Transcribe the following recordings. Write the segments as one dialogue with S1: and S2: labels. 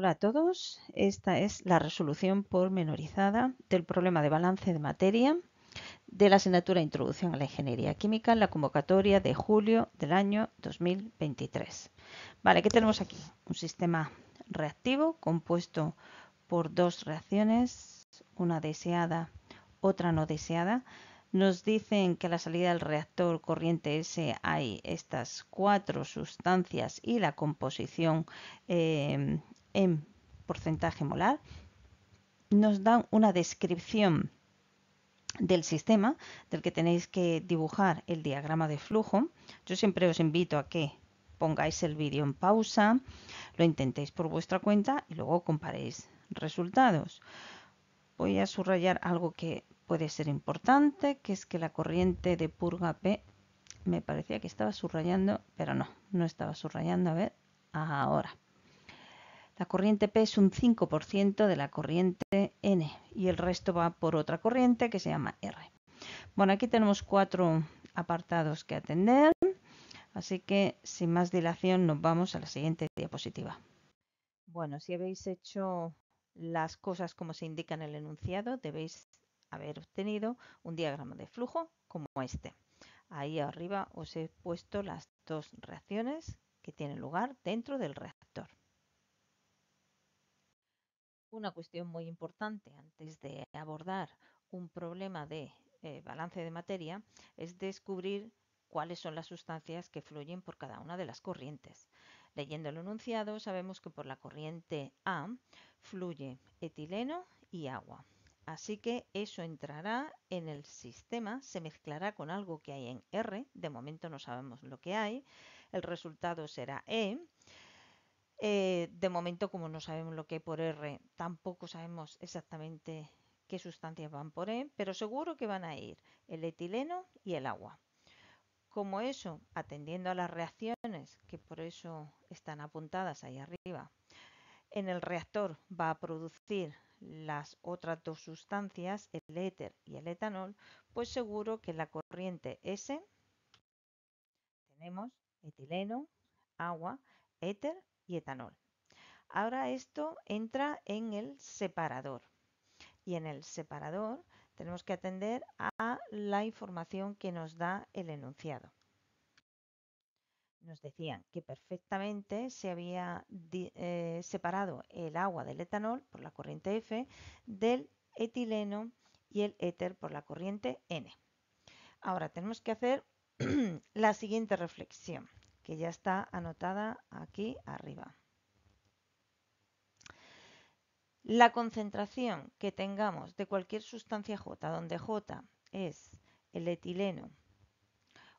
S1: Hola a todos, esta es la resolución pormenorizada del problema de balance de materia de la asignatura Introducción a la Ingeniería Química en la convocatoria de julio del año 2023. Vale, ¿qué tenemos aquí? Un sistema reactivo compuesto por dos reacciones, una deseada, otra no deseada. Nos dicen que a la salida del reactor corriente S hay estas cuatro sustancias y la composición eh, en porcentaje molar, nos dan una descripción del sistema del que tenéis que dibujar el diagrama de flujo. Yo siempre os invito a que pongáis el vídeo en pausa, lo intentéis por vuestra cuenta y luego comparéis resultados. Voy a subrayar algo que puede ser importante, que es que la corriente de purga P me parecía que estaba subrayando, pero no, no estaba subrayando, a ver, ahora. La corriente P es un 5% de la corriente N y el resto va por otra corriente que se llama R. Bueno, aquí tenemos cuatro apartados que atender, así que sin más dilación nos vamos a la siguiente diapositiva. Bueno, si habéis hecho las cosas como se indica en el enunciado, debéis haber obtenido un diagrama de flujo como este. Ahí arriba os he puesto las dos reacciones que tienen lugar dentro del reactor una cuestión muy importante antes de abordar un problema de eh, balance de materia es descubrir cuáles son las sustancias que fluyen por cada una de las corrientes. Leyendo el enunciado sabemos que por la corriente A fluye etileno y agua. Así que eso entrará en el sistema, se mezclará con algo que hay en R, de momento no sabemos lo que hay, el resultado será E. Eh, eh, de momento, como no sabemos lo que es por R, tampoco sabemos exactamente qué sustancias van por E, pero seguro que van a ir el etileno y el agua. Como eso, atendiendo a las reacciones, que por eso están apuntadas ahí arriba, en el reactor va a producir las otras dos sustancias, el éter y el etanol, pues seguro que en la corriente S tenemos etileno, agua, éter y etanol. Ahora esto entra en el separador. Y en el separador tenemos que atender a la información que nos da el enunciado. Nos decían que perfectamente se había eh, separado el agua del etanol por la corriente F del etileno y el éter por la corriente N. Ahora tenemos que hacer la siguiente reflexión, que ya está anotada aquí arriba. La concentración que tengamos de cualquier sustancia J, donde J es el etileno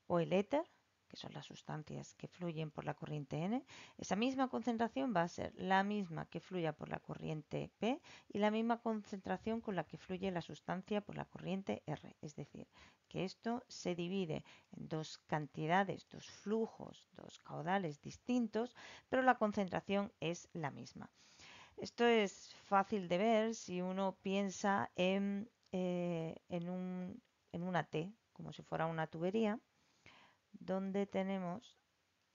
S1: o el éter, que son las sustancias que fluyen por la corriente N, esa misma concentración va a ser la misma que fluya por la corriente P y la misma concentración con la que fluye la sustancia por la corriente R. Es decir, que esto se divide en dos cantidades, dos flujos, dos caudales distintos, pero la concentración es la misma. Esto es fácil de ver si uno piensa eh, en, una T, como si fuera una tubería, donde tenemos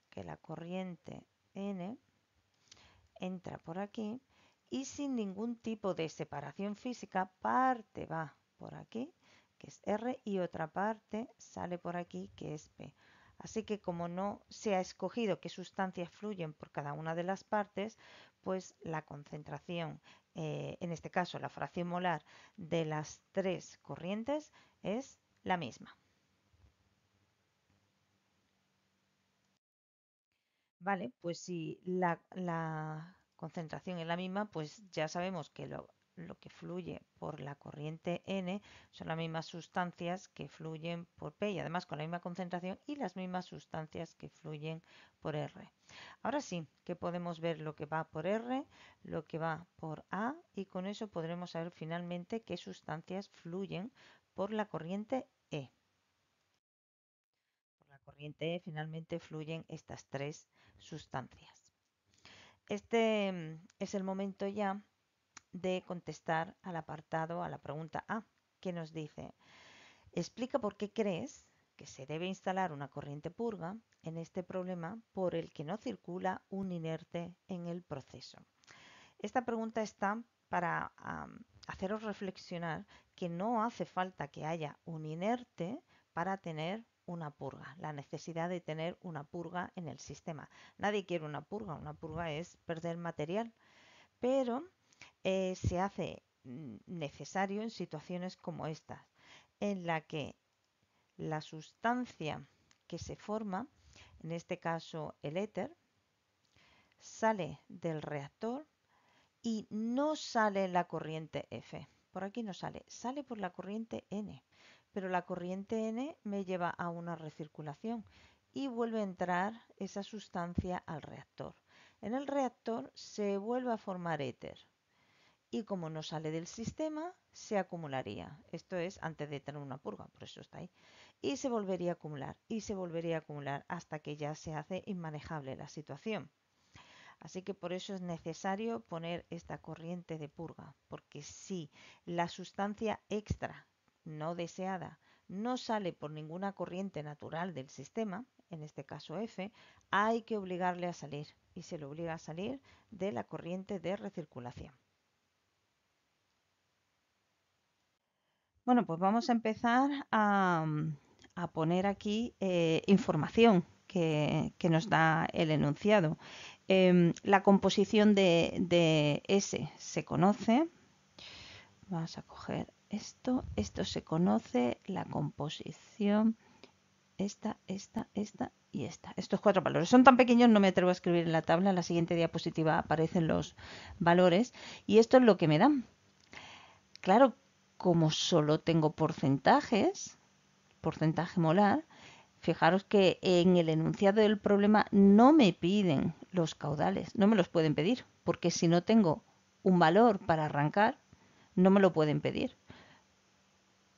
S1: que la corriente N entra por aquí y sin ningún tipo de separación física, parte va por aquí, que es R, y otra parte sale por aquí, que es P. Así que como no se ha escogido qué sustancias fluyen por cada una de las partes, pues la concentración, eh, en este caso la fracción molar de las tres corrientes es la misma. Vale, pues si la, la concentración es la misma, pues ya sabemos que lo, lo que fluye por la corriente N son las mismas sustancias que fluyen por P y además con la misma concentración y las mismas sustancias que fluyen por R. Ahora sí que podemos ver lo que va por R, lo que va por A y con eso podremos saber finalmente qué sustancias fluyen por la corriente E. Por la corriente E finalmente fluyen estas tres sustancias. Este mm, es el momento ya de contestar al apartado, a la pregunta A, que nos dice, explica por qué crees que se debe instalar una corriente purga en este problema por el que no circula un inerte en el proceso. Esta pregunta está para haceros reflexionar que no hace falta que haya un inerte para tener una purga, la necesidad de tener una purga en el sistema. Nadie quiere una purga, una purga es perder material, pero eh, se hace necesario en situaciones como estas, en la que la sustancia que se forma, en este caso el éter, sale del reactor y no sale la corriente F. Por aquí no sale, sale por la corriente N, pero la corriente N me lleva a una recirculación y vuelve a entrar esa sustancia al reactor. En el reactor se vuelve a formar éter y como no sale del sistema, se acumularía. Esto es antes de tener una purga, por eso está ahí. Y se volvería a acumular, y se volvería a acumular hasta que ya se hace inmanejable la situación. Así que por eso es necesario poner esta corriente de purga, porque si la sustancia extra no deseada no sale por ninguna corriente natural del sistema, en este caso F, hay que obligarle a salir y se le obliga a salir de la corriente de recirculación. Bueno, pues vamos a empezar a, mm, poner aquí eh, información que, nos da el enunciado. Em, la composición de, S se conoce. Vamos a coger esto. Esto se conoce. La composición. Esta, esta, esta y esta. Estos cuatro valores son tan pequeños, no me atrevo a escribir en la tabla. En la siguiente diapositiva aparecen los valores. Y esto es lo que me dan. Claro, como solo tengo porcentajes, porcentaje molar, fijaros que en el enunciado del problema no me piden los caudales, no me los pueden pedir, porque si no tengo un valor para arrancar, no me lo pueden pedir.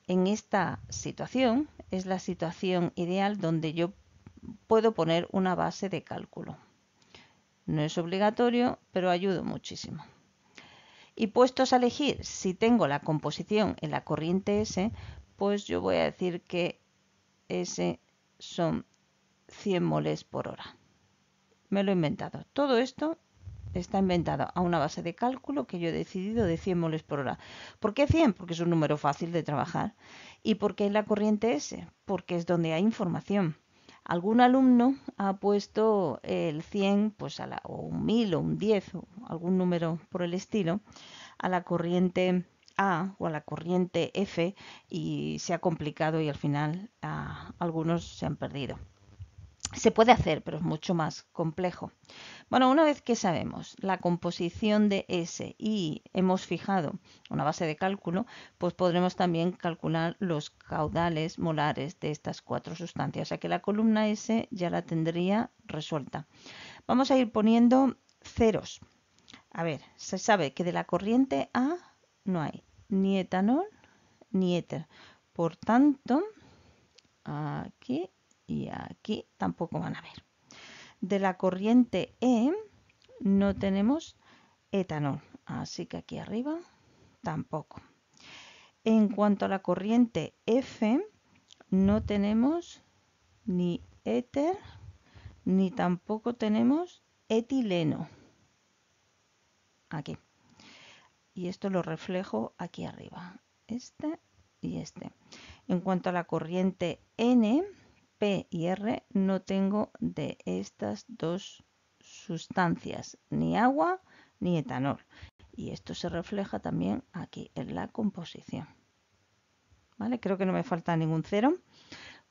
S1: En esta situación es la situación ideal donde yo puedo poner una base de cálculo. No es obligatorio, pero ayudo muchísimo. Y puestos a elegir si tengo la composición en la corriente S, pues yo voy a decir que S son 100 moles por hora. Me lo he inventado. Todo esto está inventado a una base de cálculo que yo he decidido de 100 moles por hora. ¿Por qué 100? Porque es un número fácil de trabajar. ¿Y por qué la corriente S? Porque es donde hay información. Algún alumno ha puesto eh, el 100, pues a la, o un 1000 o un 10, o algún número por el estilo, a la corriente a o a la corriente F y se ha complicado y al final ah, algunos se han perdido. Se puede hacer, pero es mucho más complejo. Bueno, una vez que sabemos la composición de S y hemos fijado una base de cálculo, pues podremos también calcular los caudales molares de estas cuatro sustancias. O sea que la columna S ya la tendría resuelta. Vamos a ir poniendo ceros. A ver, se sabe que de la corriente A no hay ni etanol ni éter. Por tanto, aquí y aquí tampoco van a ver. De la corriente E no tenemos etanol, así que aquí arriba tampoco. En cuanto a la corriente F, no tenemos ni éter, ni tampoco tenemos etileno. Aquí. Y esto lo reflejo aquí arriba. Este y este. En cuanto a la corriente N, P y R no tengo de estas dos sustancias, ni agua ni etanol. Y esto se refleja también aquí en la composición. ¿Vale? Creo que no me falta ningún cero.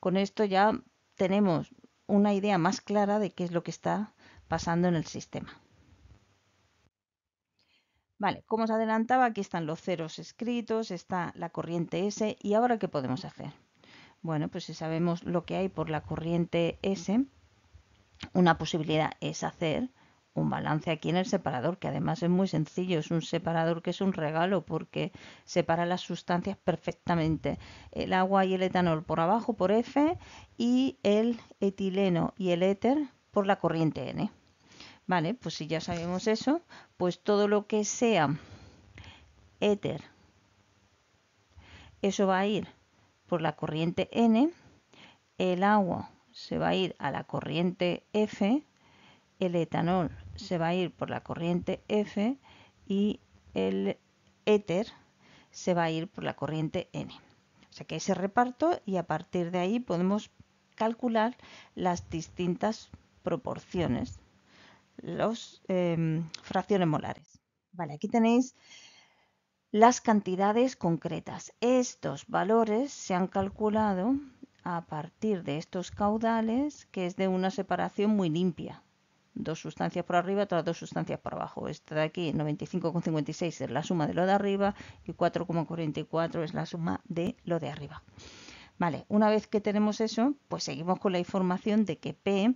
S1: Con esto ya tenemos una idea más clara de qué es lo que está pasando en el sistema. Vale, como os adelantaba, aquí están los ceros escritos, está la corriente S y ahora ¿qué podemos hacer? Bueno, pues si sabemos lo que hay por la corriente S, una posibilidad es hacer un balance aquí en el separador, que además es muy sencillo, es un separador que es un regalo porque separa las sustancias perfectamente. El agua y el etanol por abajo, por F, y el etileno y el éter por la corriente N. Vale, pues si ya sabemos eso, pues todo lo que sea éter, eso va a ir por la corriente N, el agua se va a ir a la corriente F, el etanol se va a ir por la corriente F y el éter se va a ir por la corriente N. O sea que ese reparto y a partir de ahí podemos calcular las distintas proporciones, las em, fracciones molares. Vale, aquí tenéis las cantidades concretas. Estos valores se han calculado a partir de estos caudales, que es de una separación muy limpia. Dos sustancias por arriba, otras dos sustancias por abajo. Esta de aquí, 95,56 es la suma de lo de arriba y 4,44 es la suma de lo de arriba. Vale, una vez que tenemos eso, pues seguimos con la información de que P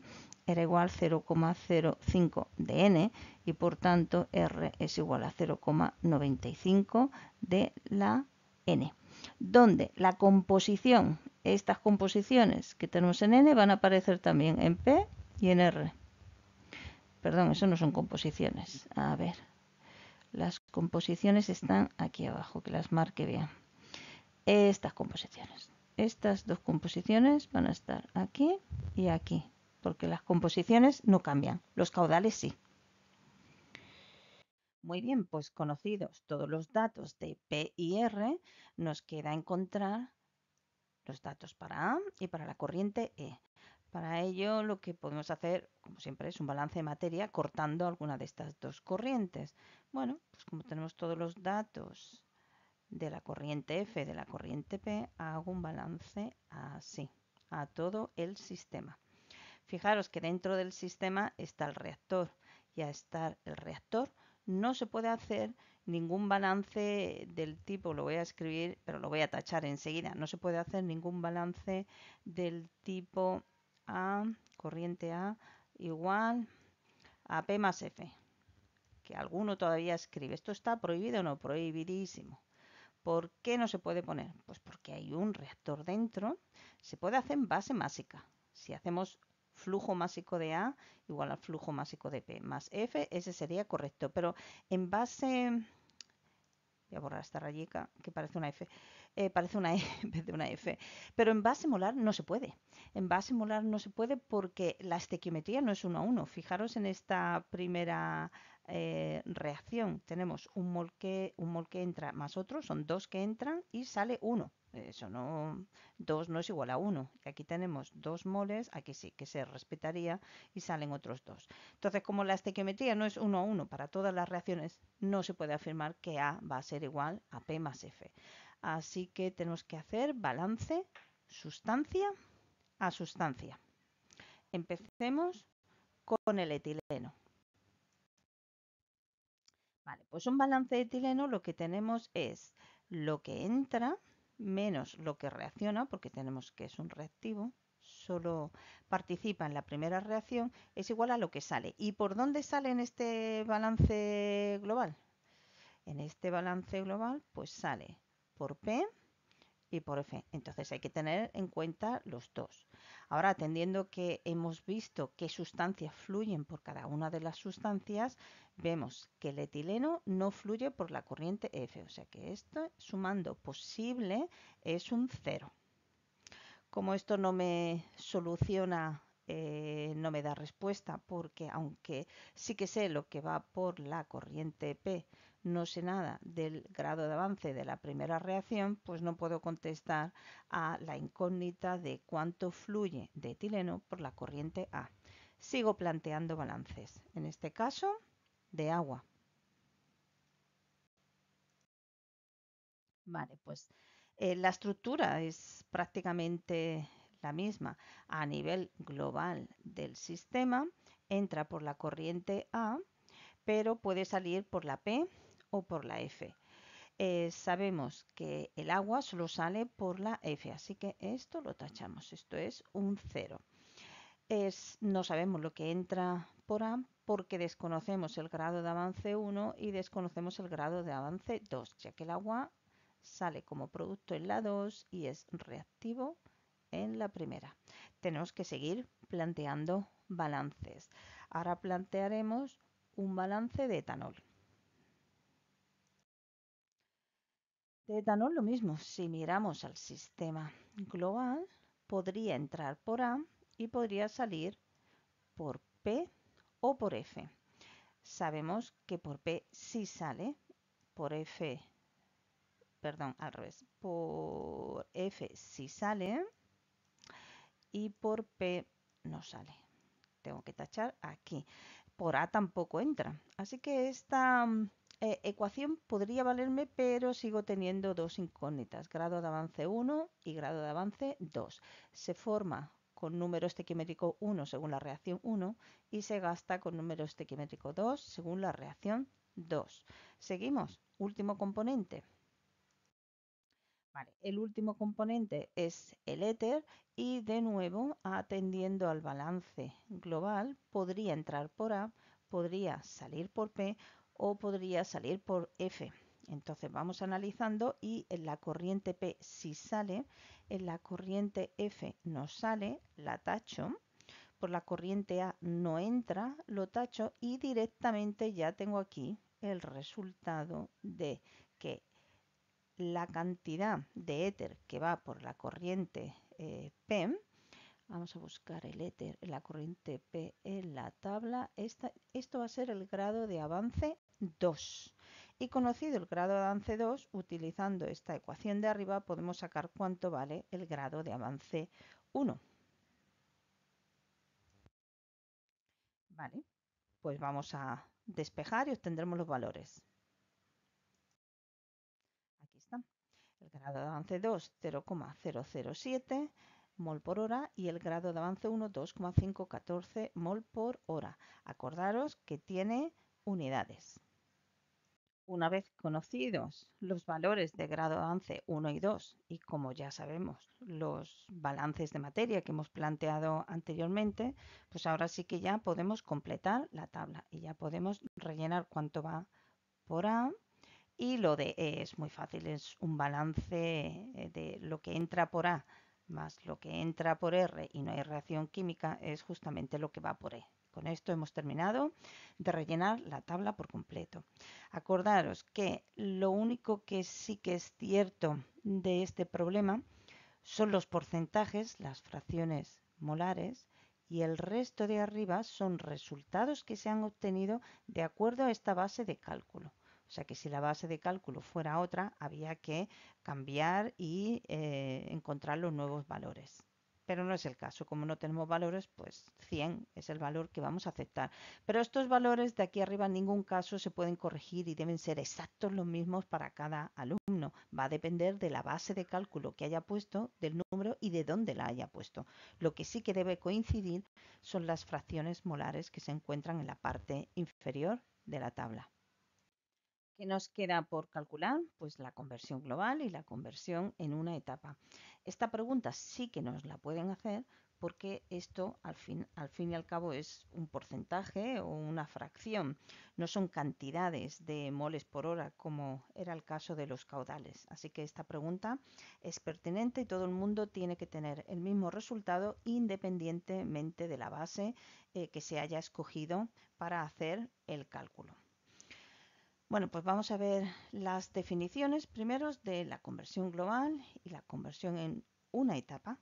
S1: era igual a 0,05 de n y por tanto r es igual a 0,95 de la n, donde la composición, estas composiciones que tenemos en n van a aparecer también en p y en r. Perdón, eso no son composiciones. A ver, las composiciones están aquí abajo, que las marque bien. Estas composiciones. Estas dos composiciones van a estar aquí y aquí porque las composiciones no cambian, los caudales sí. Muy bien, pues conocidos todos los datos de P y R, nos queda encontrar los datos para A y para la corriente E. Para ello lo que podemos hacer, como siempre, es un balance de materia cortando alguna de estas dos corrientes. Bueno, pues como tenemos todos los datos de la corriente F, de la corriente P, hago un balance así, a todo el sistema. Fijaros que dentro del sistema está el reactor y a estar el reactor no se puede hacer ningún balance del tipo, lo voy a escribir, pero lo voy a tachar enseguida, no se puede hacer ningún balance del tipo A, corriente A, igual a P más F, que alguno todavía escribe. ¿Esto está prohibido o no? Prohibidísimo. ¿Por qué no se puede poner? Pues porque hay un reactor dentro, se puede hacer en base másica. Si hacemos flujo másico de A igual al flujo másico de P más F, ese sería correcto. Pero en base... Voy a borrar esta rayica que parece una F. Eh, parece una E en vez de una F. Pero en base molar no se puede. En base molar no se puede porque la estequiometría no es uno a uno. Fijaros en esta primera eh, reacción. Tenemos un mol, que, un mol que entra más otro, son dos que entran y sale uno. Eso no, 2 no es igual a 1. Aquí tenemos 2 moles, aquí sí, que se respetaría y salen otros 2. Entonces, como la estequiometría no es 1 a 1 para todas las reacciones, no se puede afirmar que A va a ser igual a P más F. Así que tenemos que hacer balance sustancia a sustancia. Empecemos con el etileno. Vale, pues un balance de etileno lo que tenemos es lo que entra menos lo que reacciona, porque tenemos que es un reactivo, solo participa en la primera reacción, es igual a lo que sale. ¿Y por dónde sale en este balance global? En este balance global, pues sale por P y por F. Entonces hay que tener en cuenta los dos. Ahora, atendiendo que hemos visto qué sustancias fluyen por cada una de las sustancias, vemos que el etileno no fluye por la corriente F, o sea que esto sumando posible es un cero. Como esto no me soluciona eh, no me da respuesta porque aunque sí que sé lo que va por la corriente P, no sé nada del grado de avance de la primera reacción, pues no puedo contestar a la incógnita de cuánto fluye de etileno por la corriente A. Sigo planteando balances, en este caso de agua. Vale, pues eh, la estructura es prácticamente la misma. A nivel global del sistema entra por la corriente A, pero puede salir por la P, o por la F. Eh, sabemos que el agua solo sale por la F, así que esto lo tachamos, esto es un 0. Es, no sabemos lo que entra por A porque desconocemos el grado de avance 1 y desconocemos el grado de avance 2, ya que el agua sale como producto en la 2 y es reactivo en la primera. Tenemos que seguir planteando balances. Ahora plantearemos un balance de etanol. etanol lo mismo, si miramos al sistema global, podría entrar por A y podría salir por P o por F. Sabemos que por P sí sale, por F, perdón, al revés, por F sí sale y por P no sale. Tengo que tachar aquí. Por A tampoco entra. Así que esta mm, e, ecuación podría valerme, pero sigo teniendo dos incógnitas, grado de avance 1 y grado de avance 2. Se forma con número estequimétrico 1 según la reacción 1 y se gasta con número estequimétrico 2 según la reacción 2. Seguimos, último componente. el último componente es el éter y de nuevo atendiendo al balance global podría entrar por A, podría salir por P o podría salir por F. Entonces vamos analizando y en la corriente P si sale, en la corriente F no sale, la tacho, por la corriente A no entra, lo tacho y directamente ya tengo aquí el resultado de que la cantidad de éter que va por la corriente eh, P Vamos a buscar el éter, la corriente P en la tabla. esto va a ser el grado de avance 2. Y conocido el grado de avance 2, utilizando esta ecuación de arriba, podemos sacar cuánto vale el grado de avance 1. Vale, pues vamos a despejar y obtendremos los valores. Aquí está. El grado de avance 2, 0,007 mol por hora y el grado de avance 1 2,514 mol por hora. Acordaros que tiene unidades. Una vez conocidos los valores de grado de avance 1 y 2 y como ya sabemos los balances de materia que hemos planteado anteriormente, pues ahora sí que ya podemos completar la tabla y ya podemos rellenar cuánto va por A y lo de E es muy fácil, es un balance eh, de lo que entra por A más lo que entra por R y no hay reacción química es justamente lo que va por E. Con esto hemos terminado de rellenar la tabla por completo. Acordaros que lo único que sí que es cierto de este problema son los porcentajes, las fracciones molares, y el resto de arriba son resultados que se han obtenido de acuerdo a esta base de cálculo. O sea que si la base de cálculo fuera otra, había que cambiar y eh, encontrar los nuevos valores. Pero no es el caso. Como no tenemos valores, pues 100 es el valor que vamos a aceptar. Pero estos valores de aquí arriba en ningún caso se pueden corregir y deben ser exactos los mismos para cada alumno. Va a depender de la base de cálculo que haya puesto, del número y de dónde la haya puesto. Lo que sí que debe coincidir son las fracciones molares que se encuentran en la parte inferior de la tabla. ¿Qué nos queda por calcular? Pues la conversión global y la conversión en una etapa. Esta pregunta sí que nos la pueden hacer porque esto al fin, y al cabo es un porcentaje o una fracción, no son cantidades de moles por hora como era el caso de los caudales. Así que esta pregunta es pertinente y todo el mundo tiene que tener el mismo resultado independientemente de la base eh, que se haya escogido para hacer el cálculo. Bueno, pues vamos a ver las definiciones primero de la conversión global y la conversión en una etapa.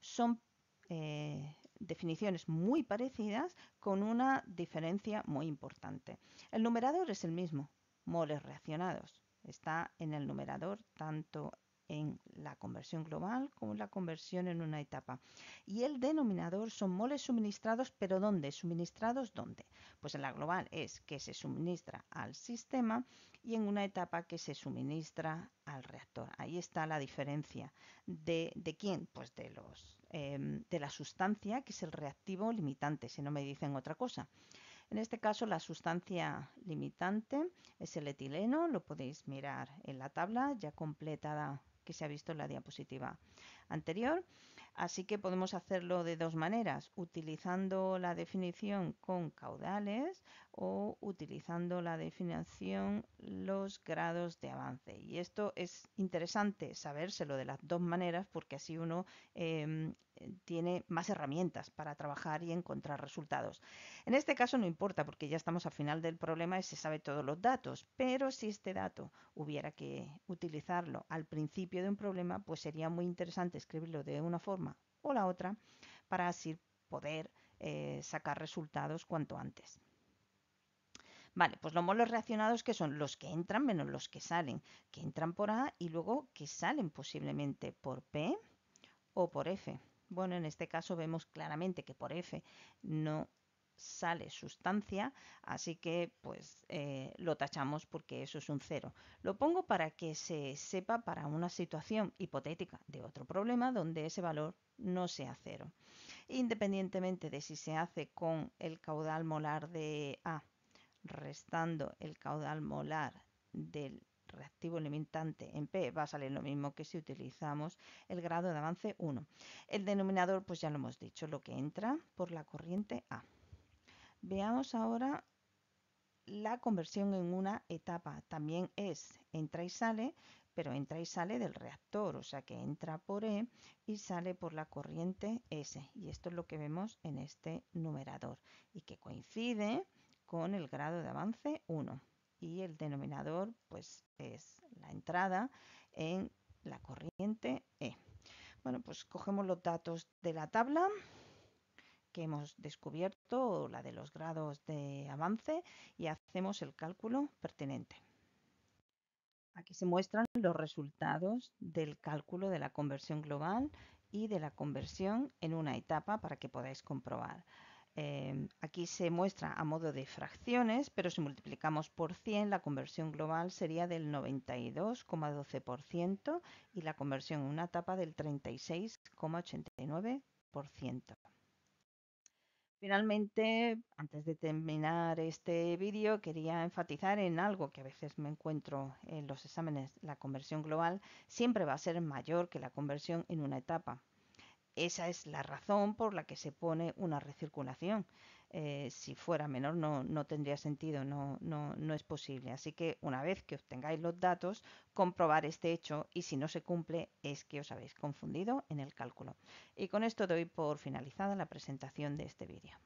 S1: Son eh, definiciones muy parecidas con una diferencia muy importante. El numerador es el mismo, moles reaccionados. Está en el numerador tanto en la conversión global como en la conversión en una etapa. Y el denominador son moles suministrados, pero ¿dónde? ¿Suministrados dónde? Pues en la global es que se suministra al sistema y en una etapa que se suministra al reactor. Ahí está la diferencia. ¿De, quién? Pues de, los, em, de la sustancia, que es el reactivo limitante, si no me dicen otra cosa. En este caso, la sustancia limitante es el etileno, lo podéis mirar en la tabla ya completada que se ha visto en la diapositiva anterior. Así que podemos hacerlo de dos maneras, utilizando la definición con caudales o utilizando la definición los grados de avance. Y esto es interesante sabérselo de las dos maneras porque así uno em, tiene más herramientas para trabajar y encontrar resultados. En este caso no importa porque ya estamos al final del problema y se sabe todos los datos, pero si este dato hubiera que utilizarlo al principio de un problema, pues sería muy interesante escribirlo de una forma la otra para así poder eh, sacar resultados cuanto antes. Vale, pues los molos reaccionados que son los que entran menos los que salen, que entran por A y luego que salen posiblemente por P o por F. Bueno, en este caso vemos claramente que por F no sale sustancia, así que pues eh, lo tachamos porque eso es un cero. Lo pongo para que se sepa para una situación hipotética de otro problema donde ese valor no sea cero. Independientemente de si se hace con el caudal molar de A restando el caudal molar del reactivo limitante en P va a salir lo mismo que si utilizamos el grado de avance 1. El denominador, pues ya lo hemos dicho, lo que entra por la corriente A. Veamos ahora la conversión en una etapa. También es entra y sale, pero entra y sale del reactor, o sea que entra por E y sale por la corriente S. Y esto es lo que vemos en este numerador y que coincide con el grado de avance 1. Y el denominador pues es la entrada en la corriente E. Bueno, pues cogemos los datos de la tabla que hemos descubierto, o la de los grados de avance, y hacemos el cálculo pertinente. Aquí se muestran los resultados del cálculo de la conversión global y de la conversión en una etapa para que podáis comprobar. Eh, aquí se muestra a modo de fracciones, pero si multiplicamos por 100, la conversión global sería del 92,12% y la conversión en una etapa del 36,89%. Finalmente, antes de terminar este vídeo, quería enfatizar en algo que a veces me encuentro en los exámenes. La conversión global siempre va a ser mayor que la conversión en una etapa. Esa es la razón por la que se pone una recirculación. Eh, si fuera menor no, tendría sentido, no, no es posible. Así que una vez que obtengáis los datos, comprobar este hecho y si no se cumple es que os habéis confundido en el cálculo. Y con esto doy por finalizada la presentación de este vídeo.